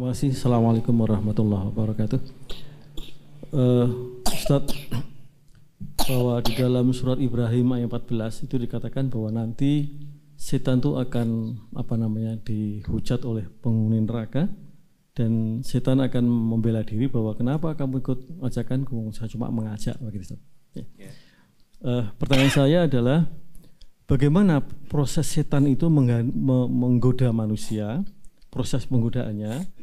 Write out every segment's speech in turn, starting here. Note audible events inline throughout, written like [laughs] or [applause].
Terima kasih. Assalamualaikum warahmatullahi wabarakatuh. Uh, Ustaz, bahwa di dalam surat Ibrahim ayat 14 itu dikatakan bahwa nanti setan itu akan apa namanya dihujat oleh penghuni neraka dan setan akan membela diri bahwa kenapa kamu ikut ajakan? saya cuma mengajak begitu Ustaz. Uh, pertanyaan saya adalah bagaimana proses setan itu menggoda manusia, proses penggodaannya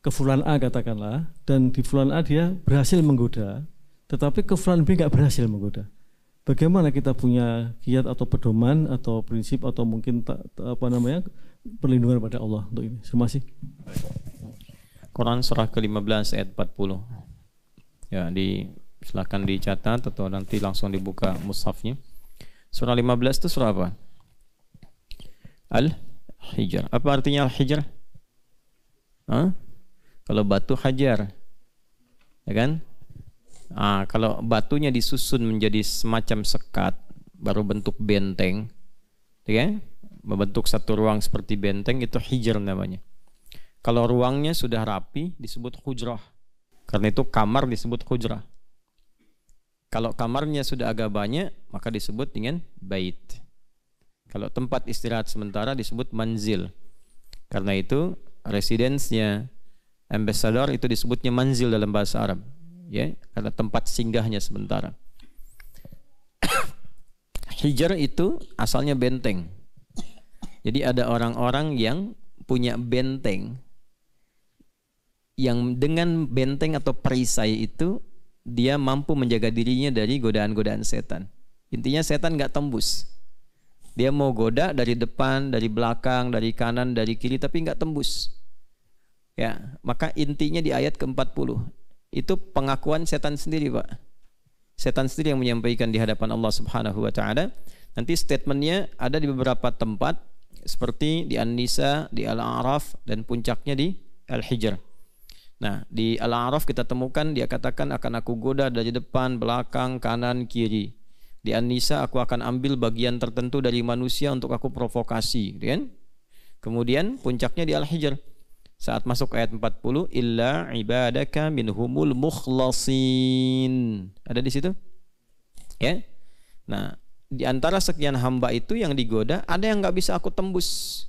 ke fulan A katakanlah dan di fulan A dia berhasil menggoda tetapi ke fulan B nggak berhasil menggoda bagaimana kita punya kiat atau pedoman atau prinsip atau mungkin tak tak apa namanya perlindungan pada Allah untuk ini terima kasih Quran surah ke-15 ayat 40 ya di silahkan dicatat atau nanti langsung dibuka mushafnya surah 15 itu surah apa Al Hijr apa artinya Al Hijr Hah? Kalau batu hajar. Ya kan? nah, kalau batunya disusun menjadi semacam sekat, baru bentuk benteng, ya, kan? membentuk satu ruang seperti benteng itu hijr namanya. Kalau ruangnya sudah rapi disebut hujrah. Karena itu kamar disebut hujrah. Kalau kamarnya sudah agak banyak maka disebut dengan bait. Kalau tempat istirahat sementara disebut manzil. Karena itu residensinya ambassador itu disebutnya manzil dalam bahasa Arab ya karena tempat singgahnya sementara [coughs] Hijar itu asalnya benteng jadi ada orang-orang yang punya benteng yang dengan benteng atau perisai itu dia mampu menjaga dirinya dari godaan-godaan setan. Intinya setan nggak tembus. Dia mau goda dari depan, dari belakang, dari kanan, dari kiri, tapi nggak tembus. Ya, maka intinya di ayat ke-40 itu pengakuan setan sendiri, Pak. Setan sendiri yang menyampaikan di hadapan Allah Subhanahu wa taala. Nanti statementnya ada di beberapa tempat seperti di An-Nisa, di Al-A'raf dan puncaknya di Al-Hijr. Nah, di Al-A'raf kita temukan dia katakan akan aku goda dari depan, belakang, kanan, kiri. Di An-Nisa aku akan ambil bagian tertentu dari manusia untuk aku provokasi, gitu kan? Kemudian puncaknya di Al-Hijr saat masuk ayat 40 illa ibadaka minhumul mukhlasin. Ada di situ? Ya. Nah, di antara sekian hamba itu yang digoda, ada yang nggak bisa aku tembus.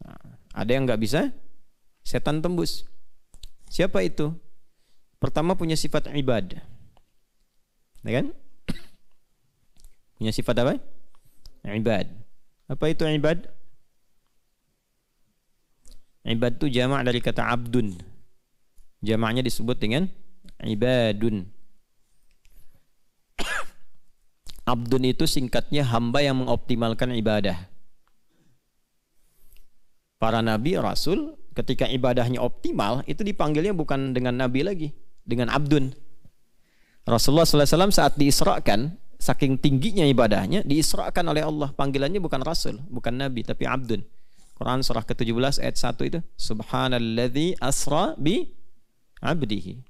Nah, ada yang nggak bisa setan tembus. Siapa itu? Pertama punya sifat ibadah, Ya kan? [coughs] Punya sifat apa? Ibad. Apa itu ibad? Ibad itu jamak dari kata abdun. Jamaknya disebut dengan ibadun. [coughs] Abdun itu singkatnya hamba yang mengoptimalkan ibadah. Para nabi, rasul, ketika ibadahnya optimal, itu dipanggilnya bukan dengan nabi lagi, dengan abdun. Rasulullah SAW saat diisrakan, saking tingginya ibadahnya, diisrakan oleh Allah. Panggilannya bukan rasul, bukan nabi, tapi abdun. Quran surah ke-17 ayat 1 itu subhanalladzi asra bi abdihi.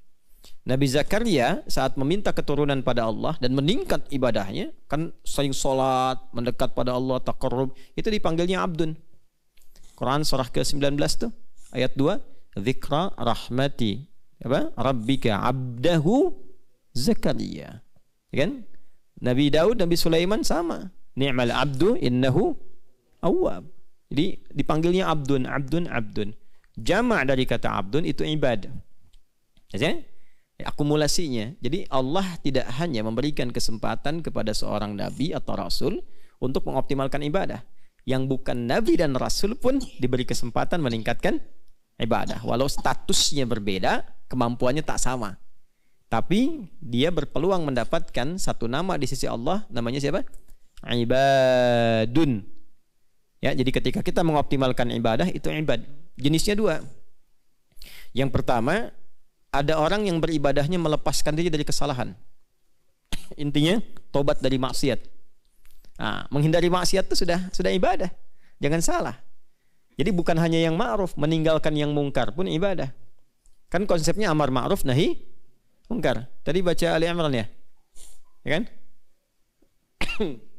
Nabi Zakaria saat meminta keturunan pada Allah dan meningkat ibadahnya kan sering sholat mendekat pada Allah taqarrub itu dipanggilnya abdun Quran surah ke-19 tuh ayat 2 zikra rahmati apa rabbika abdahu Zakaria ya kan Nabi Daud Nabi Sulaiman sama ni'mal abdu innahu awwab jadi dipanggilnya abdun, abdun, abdun. Jama dari kata abdun itu ibadah, Ya, kan? akumulasinya. Jadi Allah tidak hanya memberikan kesempatan kepada seorang nabi atau rasul untuk mengoptimalkan ibadah. Yang bukan nabi dan rasul pun diberi kesempatan meningkatkan ibadah. Walau statusnya berbeda, kemampuannya tak sama. Tapi dia berpeluang mendapatkan satu nama di sisi Allah, namanya siapa? Ibadun Ya, jadi ketika kita mengoptimalkan ibadah itu ibad. Jenisnya dua. Yang pertama, ada orang yang beribadahnya melepaskan diri dari kesalahan. [coughs] Intinya tobat dari maksiat. Nah, menghindari maksiat itu sudah sudah ibadah. Jangan salah. Jadi bukan hanya yang ma'ruf, meninggalkan yang mungkar pun ibadah. Kan konsepnya amar ma'ruf nahi mungkar. Tadi baca Ali Imran ya. Ya kan? [coughs]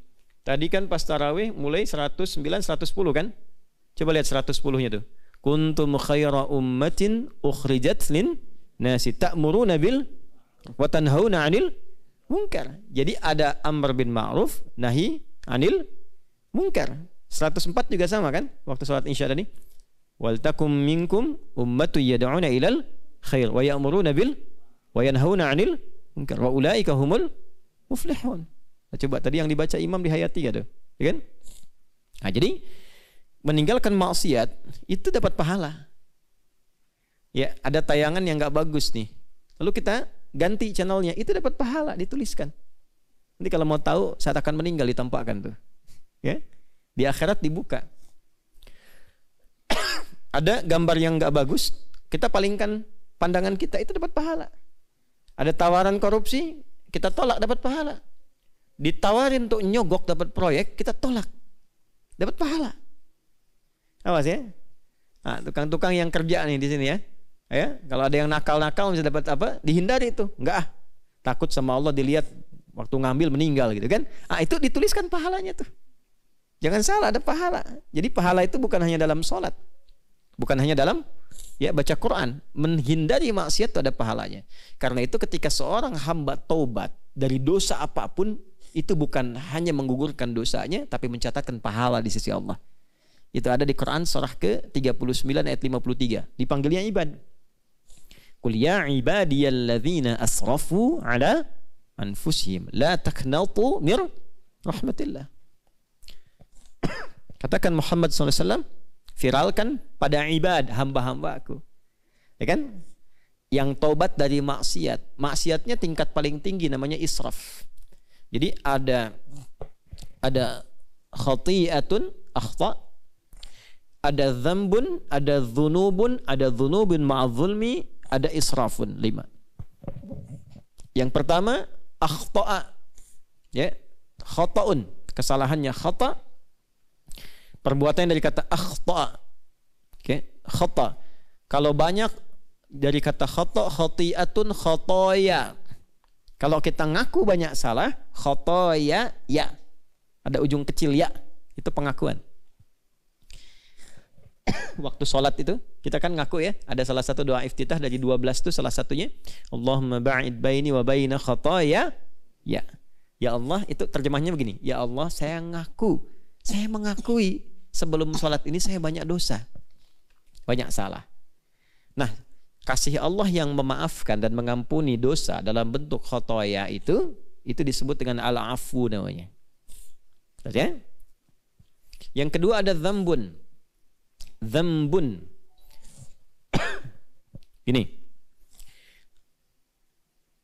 Tadi kan pas tarawih mulai 109 110 kan? Coba lihat 110-nya tuh. Kuntum khaira ummatin ukhrijat lin nasi ta'muruna bil wa tanhauna 'anil munkar. Jadi ada amr bin ma'ruf, nahi 'anil munkar. 104 juga sama kan? Waktu salat Isya tadi. Wal takum minkum ummatu yad'una ilal khair wa ya'muruna bil wa yanhauna 'anil munkar wa ulaika humul muflihun. Nah, coba tadi yang dibaca imam dihayati ya tuh. Ya kan? Nah, jadi meninggalkan maksiat itu dapat pahala. Ya, ada tayangan yang nggak bagus nih. Lalu kita ganti channelnya, itu dapat pahala dituliskan. Nanti kalau mau tahu saat akan meninggal ditampakkan tuh. Ya. Di akhirat dibuka. [coughs] ada gambar yang nggak bagus, kita palingkan pandangan kita itu dapat pahala. Ada tawaran korupsi, kita tolak dapat pahala ditawarin untuk nyogok dapat proyek kita tolak dapat pahala awas ya nah, tukang-tukang yang kerja nih di sini ya ya kalau ada yang nakal-nakal bisa dapat apa dihindari itu enggak ah takut sama Allah dilihat waktu ngambil meninggal gitu kan ah itu dituliskan pahalanya tuh jangan salah ada pahala jadi pahala itu bukan hanya dalam sholat bukan hanya dalam ya baca Quran menghindari maksiat itu ada pahalanya karena itu ketika seorang hamba taubat dari dosa apapun itu bukan hanya menggugurkan dosanya tapi mencatatkan pahala di sisi Allah. Itu ada di Quran surah ke-39 ayat 53. Dipanggilnya ibad. Qul ya ibadiyalladzina asrafu ala anfusihim la taqnatu mir rahmatillah. [coughs] Katakan Muhammad SAW viralkan pada ibad hamba-hambaku. Ya kan? Yang taubat dari maksiat. Maksiatnya tingkat paling tinggi namanya israf jadi ada ada khati'atun akhta ada zambun, ada zunubun, ada zunubun ma'azulmi, ada israfun. Lima. Yang pertama, akhta'a. Ya, khata'un. Kesalahannya khata. Perbuatan dari kata akhta'a. Oke, okay. khata. Kalau banyak dari kata khata, khati'atun khataya. Kalau kita ngaku banyak salah, khotoya ya. Ada ujung kecil ya. Itu pengakuan. [coughs] Waktu sholat itu, kita kan ngaku ya, ada salah satu doa iftitah dari 12 itu salah satunya. Allahumma ba'id baini wa baina khotoya ya. Ya Allah, itu terjemahnya begini. Ya Allah, saya ngaku. Saya mengakui sebelum sholat ini saya banyak dosa. Banyak salah. Nah, kasih Allah yang memaafkan dan mengampuni dosa dalam bentuk khotoya itu itu disebut dengan al-afu namanya. Ya? Yang kedua ada zambun. Zambun. [coughs] Ini.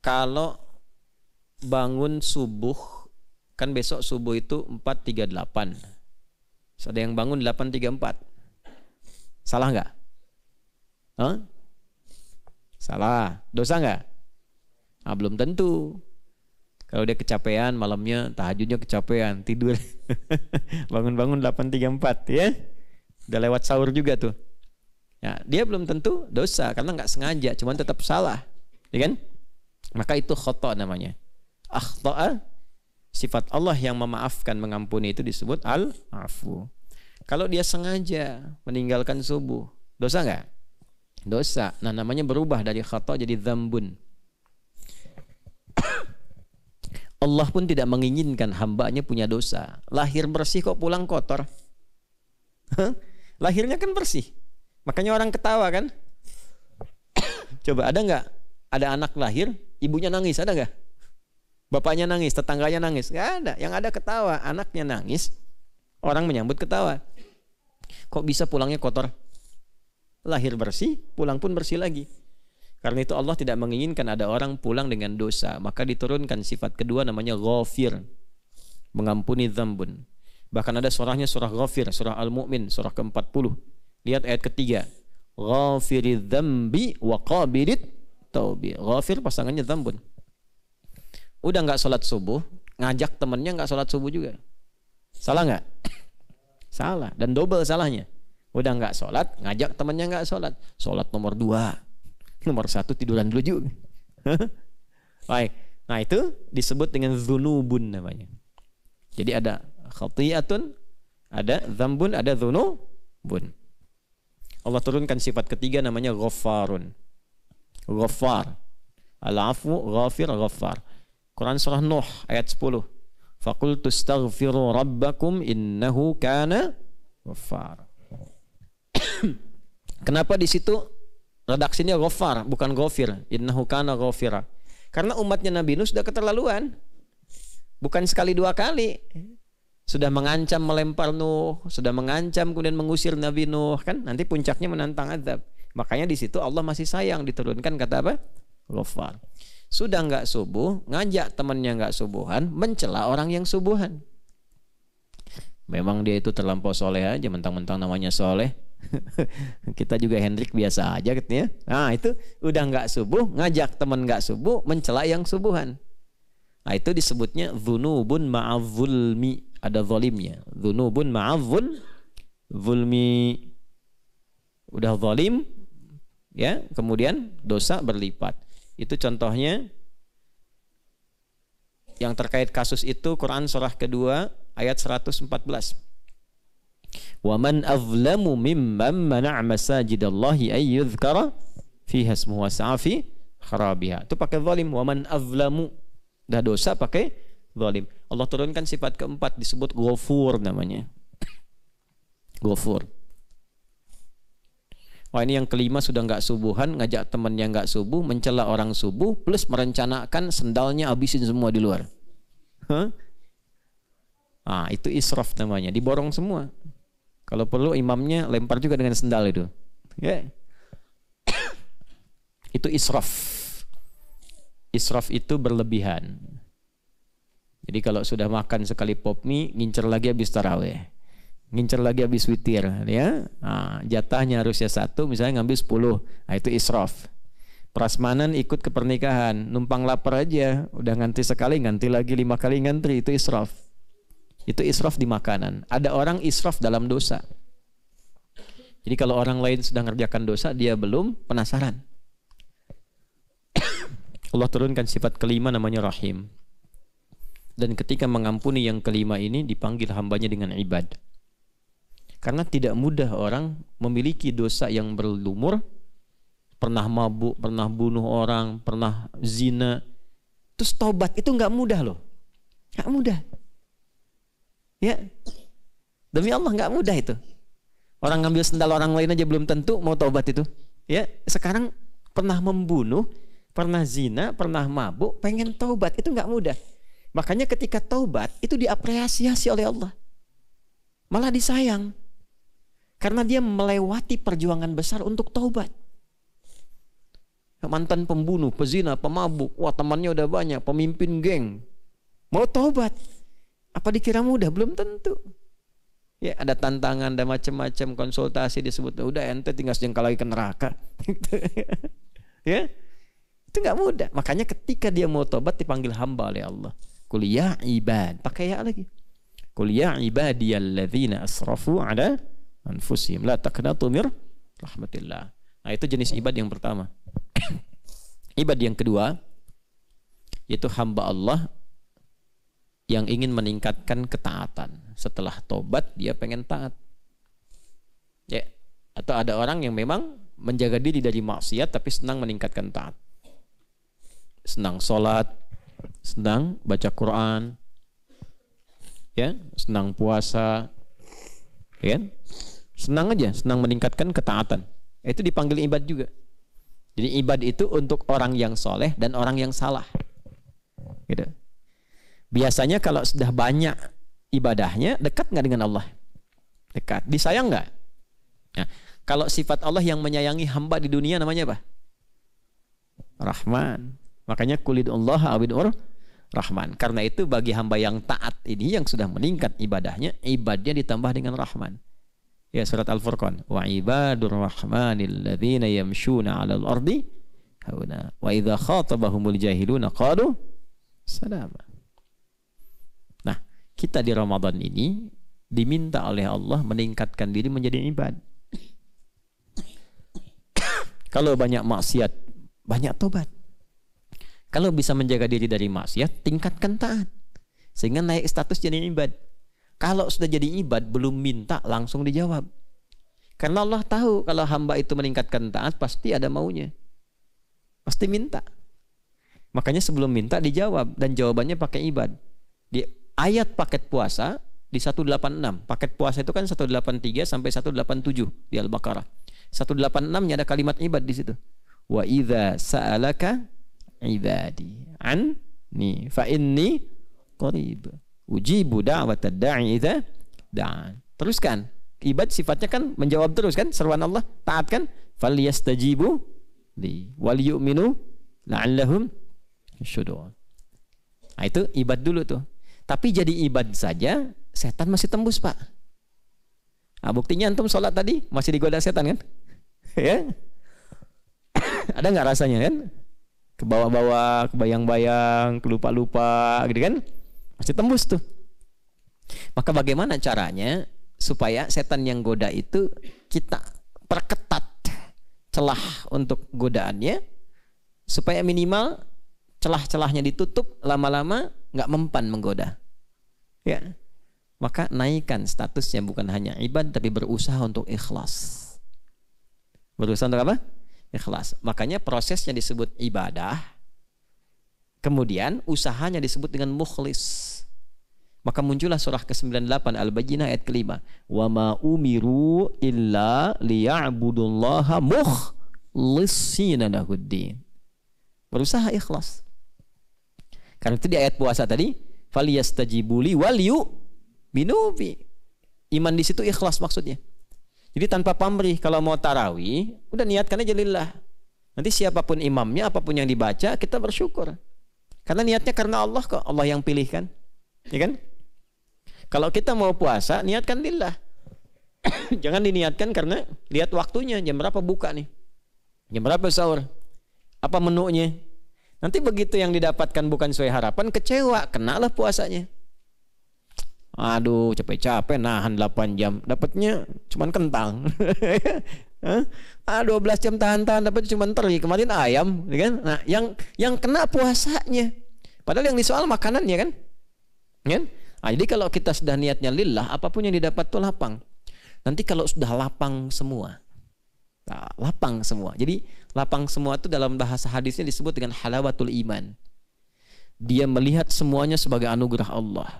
Kalau bangun subuh kan besok subuh itu 4.38. So, ada yang bangun 8.34. Salah nggak? Huh? Salah. Dosa nggak? Nah, belum tentu. Kalau dia kecapean malamnya tahajudnya kecapean, tidur. [laughs] Bangun-bangun 8.34 ya. Udah lewat sahur juga tuh. Ya, dia belum tentu dosa karena nggak sengaja, cuman tetap salah. Ya kan? Maka itu khoto namanya. Akhto'a sifat Allah yang memaafkan, mengampuni itu disebut al-afu. Kalau dia sengaja meninggalkan subuh, dosa nggak? dosa. Nah, namanya berubah dari khata jadi zambun. Allah pun tidak menginginkan hambanya punya dosa. Lahir bersih kok pulang kotor. Lahirnya kan bersih. Makanya orang ketawa kan. [coughs] Coba ada nggak ada anak lahir, ibunya nangis, ada nggak? Bapaknya nangis, tetangganya nangis, nggak ada. Yang ada ketawa, anaknya nangis, orang menyambut ketawa. Kok bisa pulangnya kotor? lahir bersih, pulang pun bersih lagi. Karena itu Allah tidak menginginkan ada orang pulang dengan dosa, maka diturunkan sifat kedua namanya ghafir, mengampuni zambun Bahkan ada surahnya surah Ghafir, surah Al-Mu'min, surah ke-40. Lihat ayat ketiga. Ghafiri dzambi wa qabilit taubi. Ghafir pasangannya zambun Udah nggak sholat subuh, ngajak temennya nggak sholat subuh juga. Salah nggak? [coughs] Salah dan double salahnya. Udah nggak sholat, ngajak temannya nggak sholat. Sholat nomor dua. Nomor satu tiduran dulu juga. Baik. Nah itu disebut dengan zunubun namanya. Jadi ada khati'atun, ada zambun, ada zunubun. Allah turunkan sifat ketiga namanya ghafarun. Ghafar. Al-afu, ghafir, ghafar. Quran surah Nuh ayat 10. Fakultu staghfiru rabbakum innahu kana ghafar. [clears throat] Kenapa di situ redaksinya gofar bukan gofir Innahu kana Karena umatnya Nabi Nuh sudah keterlaluan. Bukan sekali dua kali. Sudah mengancam melempar Nuh, sudah mengancam kemudian mengusir Nabi Nuh kan nanti puncaknya menantang azab. Makanya di situ Allah masih sayang diturunkan kata apa? gofar Sudah nggak subuh, ngajak temennya nggak subuhan, mencela orang yang subuhan. Memang dia itu terlampau soleh aja, mentang-mentang namanya soleh, [laughs] kita juga Hendrik biasa aja gitu ya. Nah itu udah nggak subuh, ngajak teman nggak subuh, mencela yang subuhan. Nah itu disebutnya zunubun ma'avulmi. Ada zolimnya. Zunubun ma'avul zulmi. Udah zolim. Ya, kemudian dosa berlipat. Itu contohnya yang terkait kasus itu Quran surah kedua ayat 114. Waman azlamu mimman mana'a masajidallahi ayyudhkara fiha ismuhu sa'afi kharabiha. Itu pakai zalim. Waman azlamu. Dah dosa pakai zalim. Allah turunkan sifat keempat disebut ghafur namanya. [coughs] Ghafur. Wah ini yang kelima sudah nggak subuhan, ngajak teman yang nggak subuh, mencela orang subuh, plus merencanakan sendalnya habisin semua di luar. Huh? Ah itu israf namanya, diborong semua. Kalau perlu imamnya lempar juga dengan sendal itu. Ya. [coughs] itu israf. Israf itu berlebihan. Jadi kalau sudah makan sekali pop mie, ngincer lagi habis taraweh. Ngincer lagi habis witir, ya. Nah, jatahnya harusnya satu, misalnya ngambil sepuluh, Nah, itu israf. Prasmanan ikut ke pernikahan, numpang lapar aja, udah nganti sekali, nganti lagi lima kali ngantri, itu israf itu israf di makanan. Ada orang israf dalam dosa. Jadi kalau orang lain sedang ngerjakan dosa, dia belum penasaran. [coughs] Allah turunkan sifat kelima namanya rahim. Dan ketika mengampuni yang kelima ini dipanggil hambanya dengan ibad. Karena tidak mudah orang memiliki dosa yang berlumur, pernah mabuk, pernah bunuh orang, pernah zina. Terus tobat itu nggak mudah loh. Nggak mudah. Ya. Demi Allah nggak mudah itu. Orang ngambil sendal orang lain aja belum tentu mau taubat itu. Ya, sekarang pernah membunuh, pernah zina, pernah mabuk, pengen taubat itu nggak mudah. Makanya ketika taubat itu diapresiasi oleh Allah. Malah disayang. Karena dia melewati perjuangan besar untuk taubat. Mantan pembunuh, pezina, pemabuk, wah temannya udah banyak, pemimpin geng. Mau taubat, apa dikira mudah? Belum tentu. Ya, ada tantangan, ada macam-macam konsultasi disebut nah, udah ente tinggal sejengkal lagi ke neraka. [laughs] ya. Itu nggak mudah. Makanya ketika dia mau tobat dipanggil hamba oleh Allah. Kuliah ya ibad. Pakai ya lagi. Kuliah ya ibadiyalladzina asrafu ada anfusihim la taqnatu mir rahmatillah. Nah, itu jenis ibad yang pertama. [coughs] ibad yang kedua yaitu hamba Allah yang ingin meningkatkan ketaatan. Setelah tobat dia pengen taat. Ya, atau ada orang yang memang menjaga diri dari maksiat tapi senang meningkatkan taat. Senang sholat, senang baca Quran, ya, senang puasa, ya, kan? senang aja, senang meningkatkan ketaatan. Itu dipanggil ibad juga. Jadi ibad itu untuk orang yang soleh dan orang yang salah. Gitu. Biasanya kalau sudah banyak ibadahnya, dekat nggak dengan Allah? Dekat. Disayang nggak? Nah, kalau sifat Allah yang menyayangi hamba di dunia namanya apa? Rahman. Makanya kulit Allah abid Rahman. Karena itu bagi hamba yang taat ini yang sudah meningkat ibadahnya, ibadahnya ditambah dengan Rahman. Ya surat Al-Furqan. Wa ibadur rahmanil ya yamshuna al ardi wa idha khatabahumul jahiluna qalu salama kita di Ramadan ini diminta oleh Allah meningkatkan diri menjadi ibad. [coughs] Kalau banyak maksiat, banyak tobat. Kalau bisa menjaga diri dari maksiat, tingkatkan taat. Sehingga naik status jadi ibad. Kalau sudah jadi ibad, belum minta langsung dijawab. Karena Allah tahu kalau hamba itu meningkatkan taat pasti ada maunya. Pasti minta. Makanya sebelum minta dijawab dan jawabannya pakai ibad. Dia ayat paket puasa di 186. Paket puasa itu kan 183 sampai 187 di Al-Baqarah. 186-nya ada kalimat ibad di situ. Wa idza sa'alaka ibadi an ni fa inni qarib ujibu da'wat da'i idza da'an. Teruskan. Ibad sifatnya kan menjawab terus kan seruan Allah, taat kan? Falyastajibu li wal yu'minu la'allahum syudur. Nah, itu ibad dulu tuh. Tapi jadi ibad saja, setan masih tembus pak. Nah, buktinya antum sholat tadi masih digoda setan kan? [laughs] ya? [coughs] Ada nggak rasanya kan? ke Kebawa-bawa, kebayang-bayang, kelupa-lupa gitu kan? Masih tembus tuh. Maka bagaimana caranya supaya setan yang goda itu kita perketat celah untuk godaannya supaya minimal celah-celahnya ditutup lama-lama nggak mempan menggoda. Ya. Maka naikkan statusnya bukan hanya ibad tapi berusaha untuk ikhlas. Berusaha untuk apa? Ikhlas. Makanya prosesnya disebut ibadah. Kemudian usahanya disebut dengan mukhlis. Maka muncullah surah ke-98 Al-Bajinah ayat kelima. Wa ma umiru illa liya'budullaha mukhlishina lahuddin. Berusaha ikhlas. Karena itu di ayat puasa tadi faliyastajibuli waliyu binubi. Iman di situ ikhlas maksudnya. Jadi tanpa pamrih kalau mau tarawih, udah niatkan aja lillah. Nanti siapapun imamnya, apapun yang dibaca, kita bersyukur. Karena niatnya karena Allah kok, Allah yang pilihkan. Ya kan? Kalau kita mau puasa, niatkan lillah. [coughs] Jangan diniatkan karena lihat waktunya, jam berapa buka nih. Jam berapa sahur? Apa menunya? Nanti begitu yang didapatkan bukan sesuai harapan, kecewa, kenalah puasanya. Aduh, capek-capek nahan 8 jam, dapatnya cuman kentang. [laughs] ah, 12 jam tahan-tahan dapat cuma teri, kemarin ayam, ya kan? Nah, yang yang kena puasanya. Padahal yang disoal makanannya kan? Ya kan? Nah, jadi kalau kita sudah niatnya lillah, apapun yang didapat tuh lapang. Nanti kalau sudah lapang semua, nah, lapang semua. Jadi Lapang semua itu dalam bahasa hadisnya disebut dengan halawatul iman. Dia melihat semuanya sebagai anugerah Allah.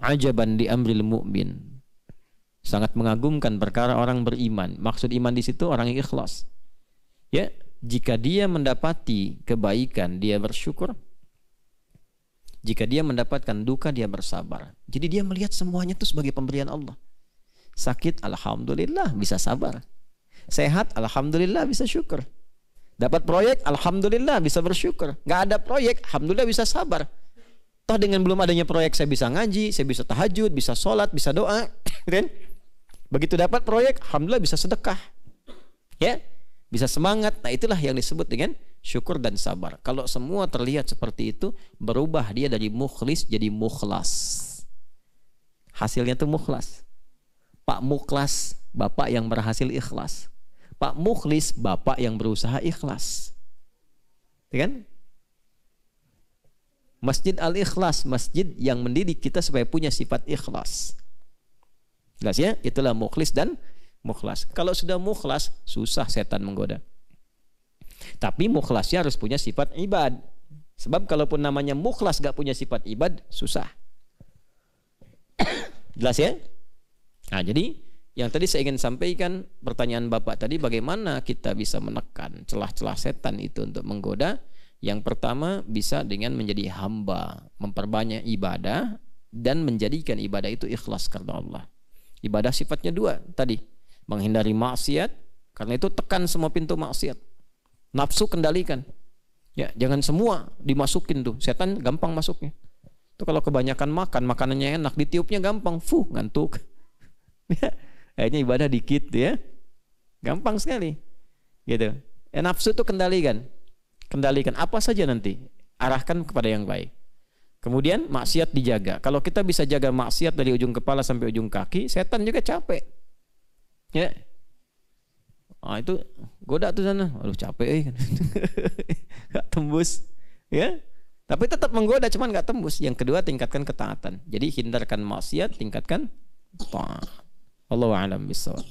Ajaban di amril mu'min. Sangat mengagumkan perkara orang beriman. Maksud iman di situ orang yang ikhlas. Ya, jika dia mendapati kebaikan, dia bersyukur. Jika dia mendapatkan duka, dia bersabar. Jadi dia melihat semuanya itu sebagai pemberian Allah. Sakit, alhamdulillah, bisa sabar Sehat, alhamdulillah bisa syukur. Dapat proyek, alhamdulillah bisa bersyukur. Nggak ada proyek, alhamdulillah bisa sabar. Toh dengan belum adanya proyek saya bisa ngaji, saya bisa tahajud, bisa sholat, bisa doa. [laughs] Kan? Begitu dapat proyek, alhamdulillah bisa sedekah. Ya, bisa semangat. Nah itulah yang disebut dengan syukur dan sabar. Kalau semua terlihat seperti itu, berubah dia dari mukhlis jadi mukhlas. Hasilnya tuh mukhlas. Pak mukhlas, bapak yang berhasil ikhlas. Pak Mukhlis, bapak yang berusaha ikhlas. Ya kan? Masjid Al-Ikhlas, masjid yang mendidik kita supaya punya sifat ikhlas. Jelas ya? Itulah mukhlis dan mukhlas. Kalau sudah mukhlas, susah setan menggoda. Tapi mukhlasnya harus punya sifat ibad. Sebab kalaupun namanya mukhlas gak punya sifat ibad, susah. [coughs] Jelas ya? Nah, jadi yang tadi saya ingin sampaikan pertanyaan Bapak tadi bagaimana kita bisa menekan celah-celah setan itu untuk menggoda? Yang pertama bisa dengan menjadi hamba, memperbanyak ibadah dan menjadikan ibadah itu ikhlas karena Allah. Ibadah sifatnya dua tadi, menghindari maksiat karena itu tekan semua pintu maksiat. Nafsu kendalikan. Ya, jangan semua dimasukin tuh. Setan gampang masuknya. Itu kalau kebanyakan makan, makanannya enak, ditiupnya gampang, fuh ngantuk. [laughs] Ya akhirnya ibadah dikit ya gampang sekali gitu ya, nafsu itu kendalikan kendalikan apa saja nanti arahkan kepada yang baik kemudian maksiat dijaga kalau kita bisa jaga maksiat dari ujung kepala sampai ujung kaki setan juga capek ya ah itu goda tuh sana aduh capek eh. [laughs] gak tembus ya tapi tetap menggoda cuman gak tembus yang kedua tingkatkan ketaatan jadi hindarkan maksiat tingkatkan taat Allah alam bisawab.